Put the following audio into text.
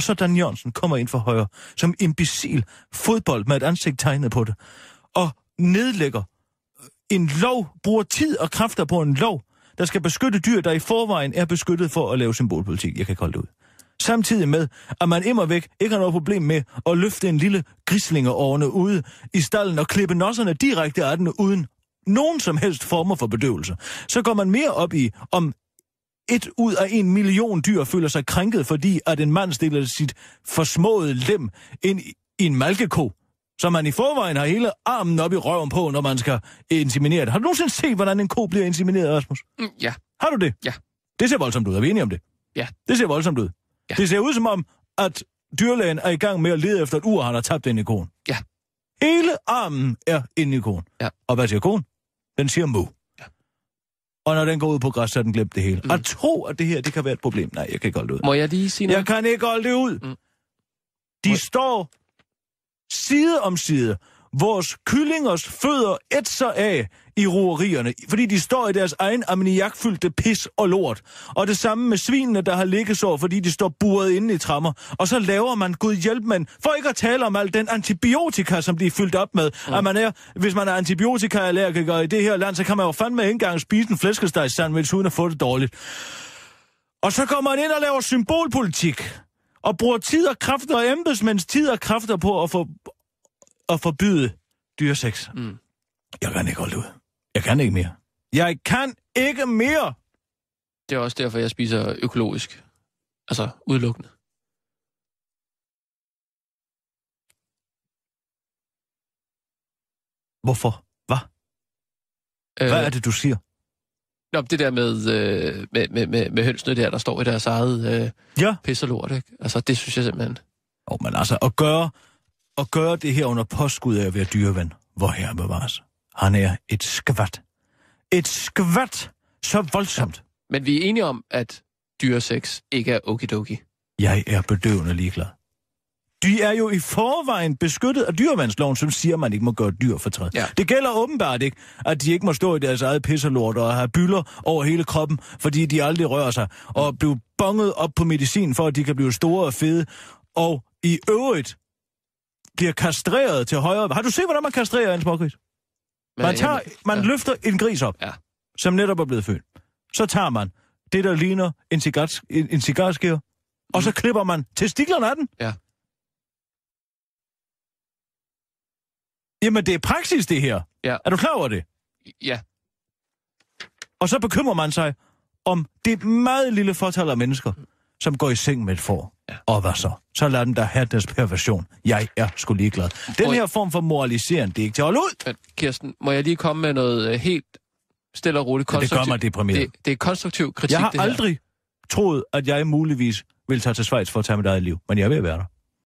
Og så Dan Jørgensen kommer ind for højre som imbecil fodbold med et ansigt tegnet på det. Og nedlægger en lov, bruger tid og kræfter på en lov, der skal beskytte dyr, der i forvejen er beskyttet for at lave symbolpolitik. Jeg kan ikke holde det ud. Samtidig med, at man immer væk ikke har noget problem med at løfte en lille grislingerårne ude i stallen og klippe nosserne direkte af den uden nogen som helst former for bedøvelse. Så går man mere op i, om et ud af en million dyr føler sig krænket, fordi at en mand stiller sit forsmåede lem ind i en malkeko, som man i forvejen har hele armen op i røven på, når man skal inseminere det. Har du nogensinde set, hvordan en ko bliver insemineret, Rasmus? Mm, ja. Har du det? Ja. Det ser voldsomt ud. Er vi enige om det? Ja. Det ser voldsomt ud. Ja. Det ser ud som om, at dyrlægen er i gang med at lede efter et ur, han har tabt ind i koen. Ja. Hele armen er inde i koen. Ja. Og hvad siger koen? Den siger mu og når den går ud på græs, så er den glemt det hele. Mm. Og tro, at det her, det kan være et problem. Nej, jeg kan ikke holde det ud. Må jeg lige sige noget? Jeg kan ikke holde det ud. Mm. De Må... står side om side vores kyllingers fødder så af i roerierne, fordi de står i deres egen ammoniakfyldte pis og lort. Og det samme med svinene, der har liggesår, fordi de står buret inde i trammer. Og så laver man, gud hjælp man, for ikke at tale om al den antibiotika, som de er fyldt op med. Ja. At man er, hvis man er antibiotikaallergiker i det her land, så kan man jo fandme ikke engang spise en flæskesteg sandwich, uden at få det dårligt. Og så kommer man ind og laver symbolpolitik og bruger tid og kræfter og embedsmænds tid og kræfter på at få at forbyde dyresex. Mm. Jeg kan ikke holde ud. Jeg kan ikke mere. Jeg kan ikke mere! Det er også derfor, jeg spiser økologisk. Altså, udelukkende. Hvorfor? Hvad? Øh, Hvad er det, du siger? Nå, det der med, øh, med, med, med, med hønsene der, der står i deres eget øh, ja. pisse lort, ikke? Altså, det synes jeg simpelthen... Åh, oh, men altså, at gøre at gøre det her under påskud af at være dyreven. Hvor her bevares. Han er et skvat. Et skvat! Så voldsomt. Ja. Men vi er enige om, at dyresex ikke er okidoki. Jeg er bedøvende ligeglad. De er jo i forvejen beskyttet af dyrevandsloven, som siger, at man ikke må gøre dyr fortræd. Ja. Det gælder åbenbart ikke, at de ikke må stå i deres eget pisserlort og have bylder over hele kroppen, fordi de aldrig rører sig, og blive bonget op på medicin for, at de kan blive store og fede, og i øvrigt bliver kastreret til højre. Har du set, hvordan man kastrerer en smågris? Man, tager, man ja. løfter en gris op, ja. som netop er blevet født. Så tager man det, der ligner en, cigars, en, en cigarskiver, mm. og så mm. klipper man testiklerne af den. Ja. Jamen, det er praksis, det her. Ja. Er du klar over det? Ja. Og så bekymrer man sig om det meget lille fortal af mennesker, som går i seng med et får. Ja. Og hvad så? Så lad dem da have deres perversion. Jeg er sgu ligeglad. Den her form for moralisering, det er ikke til at holde ud. Men Kirsten, må jeg lige komme med noget øh, helt stille og roligt konstruktivt? Ja, det gør mig deprimeret. Det, det er konstruktiv kritik, Jeg har aldrig troet, at jeg muligvis vil tage til Schweiz for at tage mit eget liv, men jeg vil være der.